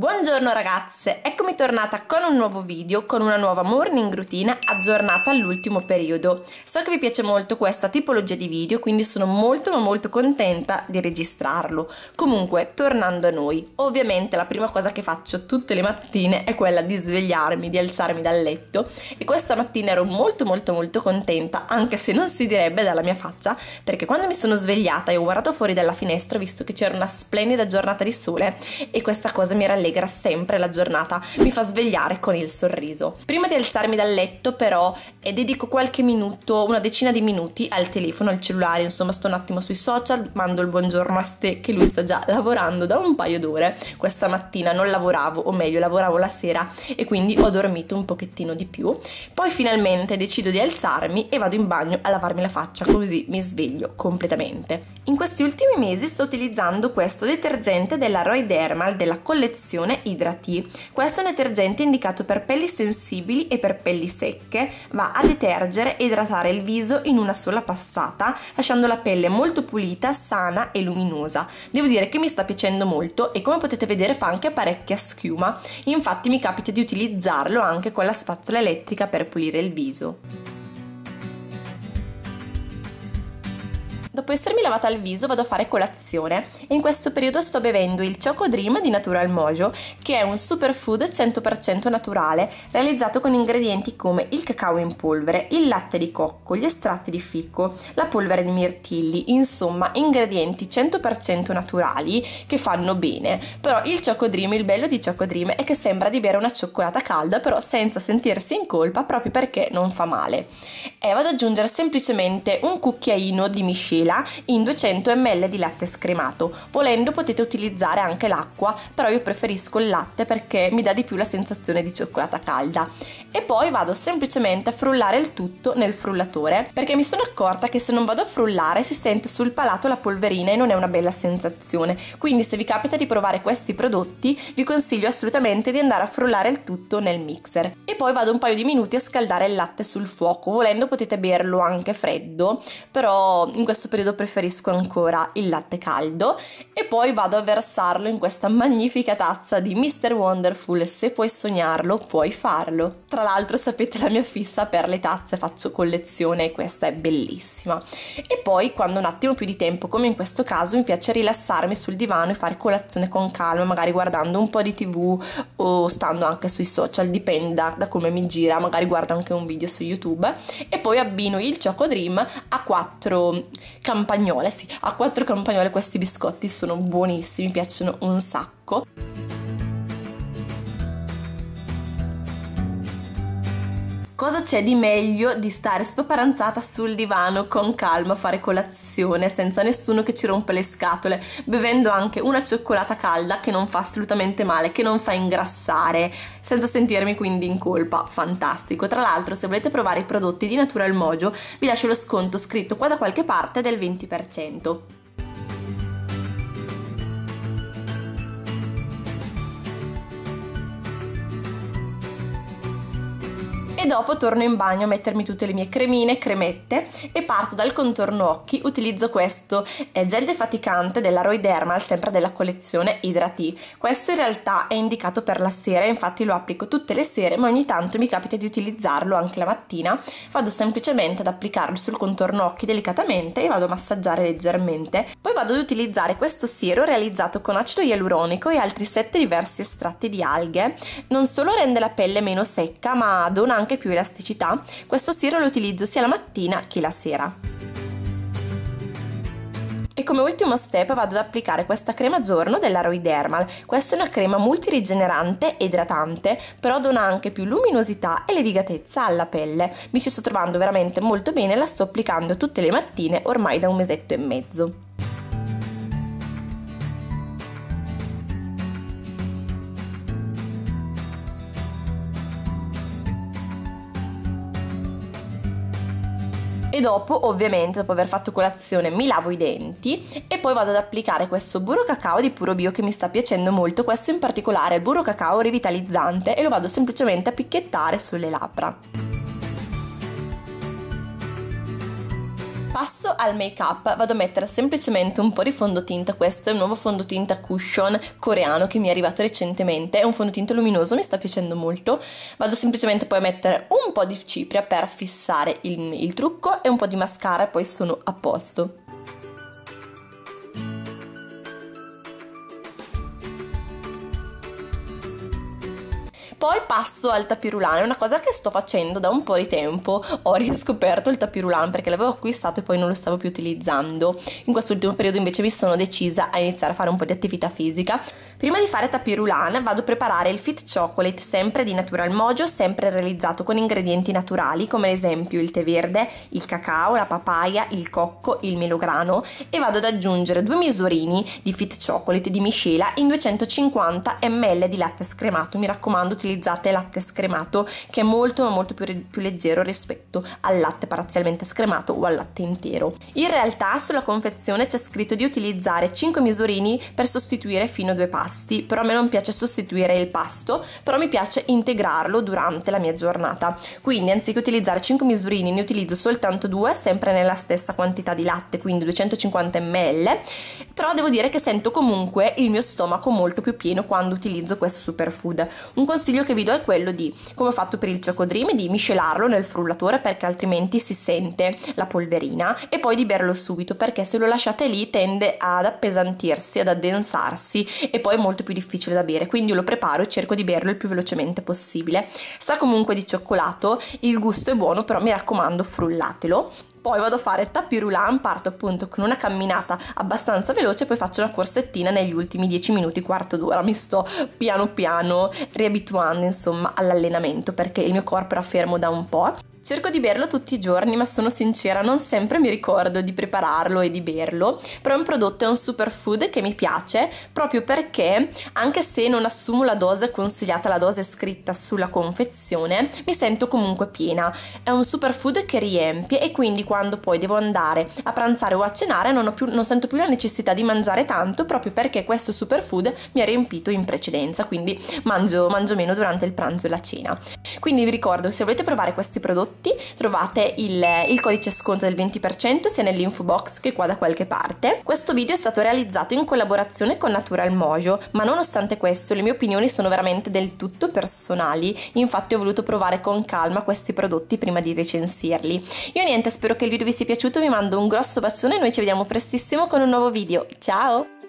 Buongiorno ragazze, eccomi tornata con un nuovo video, con una nuova morning routine aggiornata all'ultimo periodo. So che vi piace molto questa tipologia di video, quindi sono molto ma molto contenta di registrarlo. Comunque, tornando a noi, ovviamente la prima cosa che faccio tutte le mattine è quella di svegliarmi, di alzarmi dal letto e questa mattina ero molto molto molto contenta, anche se non si direbbe dalla mia faccia, perché quando mi sono svegliata e ho guardato fuori dalla finestra ho visto che c'era una splendida giornata di sole e questa cosa mi rallegra rallegra sempre la giornata, mi fa svegliare con il sorriso. Prima di alzarmi dal letto però eh, dedico qualche minuto, una decina di minuti al telefono, al cellulare, insomma sto un attimo sui social, mando il buongiorno a Ste che lui sta già lavorando da un paio d'ore. Questa mattina non lavoravo, o meglio lavoravo la sera e quindi ho dormito un pochettino di più. Poi finalmente decido di alzarmi e vado in bagno a lavarmi la faccia così mi sveglio completamente. In questi ultimi mesi sto utilizzando questo detergente della Roy Dermal della collezione soluzione Idrati. Questo è un detergente indicato per pelli sensibili e per pelli secche, va a detergere e idratare il viso in una sola passata, lasciando la pelle molto pulita, sana e luminosa. Devo dire che mi sta piacendo molto e come potete vedere fa anche parecchia schiuma, infatti mi capita di utilizzarlo anche con la spazzola elettrica per pulire il viso. Dopo essermi lavata il viso vado a fare colazione e in questo periodo sto bevendo il Choco Dream di Natural Mojo, che è un superfood 100% naturale, realizzato con ingredienti come il cacao in polvere, il latte di cocco, gli estratti di fico, la polvere di mirtilli, insomma ingredienti 100% naturali che fanno bene. Però il Choco Dream, il bello di Choco Dream è che sembra di bere una cioccolata calda, però senza sentirsi in colpa proprio perché non fa male. E vado ad aggiungere semplicemente un cucchiaino di miscela vanilla in 200 ml di latte scremato. Volendo potete utilizzare anche l'acqua, però io preferisco il latte perché mi dà di più la sensazione di cioccolata calda. E poi vado semplicemente a frullare il tutto nel frullatore, perché mi sono accorta che se non vado a frullare si sente sul palato la polverina e non è una bella sensazione. Quindi se vi capita di provare questi prodotti, vi consiglio assolutamente di andare a frullare il tutto nel mixer. E poi vado un paio di minuti a scaldare il latte sul fuoco. Volendo potete berlo anche freddo, però in questo periodo preferisco ancora il latte caldo e poi vado a versarlo in questa magnifica tazza di Mr. Wonderful. Se puoi sognarlo, puoi farlo. Tra l'altro sapete la mia fissa per le tazze, faccio collezione e questa è bellissima. E poi quando un attimo più di tempo, come in questo caso, mi piace rilassarmi sul divano e fare colazione con calma, magari guardando un po' di tv o stando anche sui social, dipenda da come mi gira, magari guardo anche un video su YouTube e poi abbino il Choco Dream a quattro campagnole, sì, a quattro campagnole questi biscotti sono buonissimi, mi piacciono un sacco. c'è di meglio di stare spaparanzata sul divano con calma, a fare colazione senza nessuno che ci rompe le scatole, bevendo anche una cioccolata calda che non fa assolutamente male, che non fa ingrassare, senza sentirmi quindi in colpa? Fantastico! Tra l'altro, se volete provare i prodotti di Natural Mojo, vi lascio lo sconto scritto qua da qualche parte del 20%. e dopo torno in bagno a mettermi tutte le mie cremine, cremette e parto dal contorno occhi, utilizzo questo eh, gel defaticante della Roy Dermal, sempre della collezione Hydrati. Questo in realtà è indicato per la sera, infatti lo applico tutte le sere, ma ogni tanto mi capita di utilizzarlo anche la mattina. Vado semplicemente ad applicarlo sul contorno occhi delicatamente e vado a massaggiare leggermente. Poi vado ad utilizzare questo siero realizzato con acido ialuronico e altri 7 diversi estratti di alghe. Non solo rende la pelle meno secca, ma dona anche anche più elasticità, questo siero lo utilizzo sia la mattina che la sera. E come ultimo step vado ad applicare questa crema giorno della Roy Questa è una crema multirigenerante e idratante, però dona anche più luminosità e levigatezza alla pelle. Mi ci sto trovando veramente molto bene, la sto applicando tutte le mattine ormai da un mesetto e mezzo. dopo ovviamente dopo aver fatto colazione mi lavo i denti e poi vado ad applicare questo burro cacao di puro bio che mi sta piacendo molto, questo in particolare è il burro cacao rivitalizzante e lo vado semplicemente a picchiettare sulle labbra. Passo al make up, vado a mettere semplicemente un po' di fondotinta, questo è un nuovo fondotinta cushion coreano che mi è arrivato recentemente, è un fondotinta luminoso, mi sta piacendo molto, vado semplicemente poi a mettere un po' di cipria per fissare il, il trucco e un po' di mascara e poi sono a posto. Poi passo al tapirulan, è una cosa che sto facendo da un po' di tempo. Ho riscoperto il tapirulan perché l'avevo acquistato e poi non lo stavo più utilizzando. In quest'ultimo periodo invece mi sono decisa a iniziare a fare un po' di attività fisica Prima di fare tapirulan vado a preparare il Fit Chocolate sempre di Natural Mojo, sempre realizzato con ingredienti naturali come ad esempio il tè verde, il cacao, la papaya, il cocco, il melograno e vado ad aggiungere due misurini di Fit Chocolate di miscela in 250 ml di latte scremato. Mi raccomando utilizzate latte scremato che è molto ma molto più, più leggero rispetto al latte parzialmente scremato o al latte intero. In realtà sulla confezione c'è scritto di utilizzare 5 misurini per sostituire fino a due pasti pasti, però a me non piace sostituire il pasto, però mi piace integrarlo durante la mia giornata. Quindi anziché utilizzare 5 misurini ne utilizzo soltanto 2, sempre nella stessa quantità di latte, quindi 250 ml, però devo dire che sento comunque il mio stomaco molto più pieno quando utilizzo questo superfood. Un consiglio che vi do è quello di, come ho fatto per il Choco Dream, di miscelarlo nel frullatore perché altrimenti si sente la polverina e poi di berlo subito perché se lo lasciate lì tende ad appesantirsi, ad addensarsi e poi molto più difficile da bere, quindi lo preparo e cerco di berlo il più velocemente possibile. Sa comunque di cioccolato, il gusto è buono, però mi raccomando frullatelo. Poi vado a fare tapis roulant, parto appunto con una camminata abbastanza veloce, poi faccio una corsettina negli ultimi 10 minuti, quarto d'ora. Mi sto piano piano riabituando insomma all'allenamento perché il mio corpo era fermo da un po'. Cerco di berlo tutti i giorni, ma sono sincera, non sempre mi ricordo di prepararlo e di berlo, però è un prodotto, è un superfood che mi piace proprio perché, anche se non assumo la dose consigliata, la dose scritta sulla confezione, mi sento comunque piena. È un superfood che riempie e quindi quando poi devo andare a pranzare o a cenare non, più, non sento più la necessità di mangiare tanto proprio perché questo superfood mi ha riempito in precedenza, quindi mangio, mangio meno durante il pranzo e la cena. Quindi vi ricordo, se volete provare questi prodotti, prodotti trovate il, il codice sconto del 20% sia nell'info box che qua da qualche parte. Questo video è stato realizzato in collaborazione con Natural Mojo, ma nonostante questo le mie opinioni sono veramente del tutto personali, infatti ho voluto provare con calma questi prodotti prima di recensirli. Io niente, spero che il video vi sia piaciuto, vi mando un grosso bacione e noi ci vediamo prestissimo con un nuovo video. Ciao!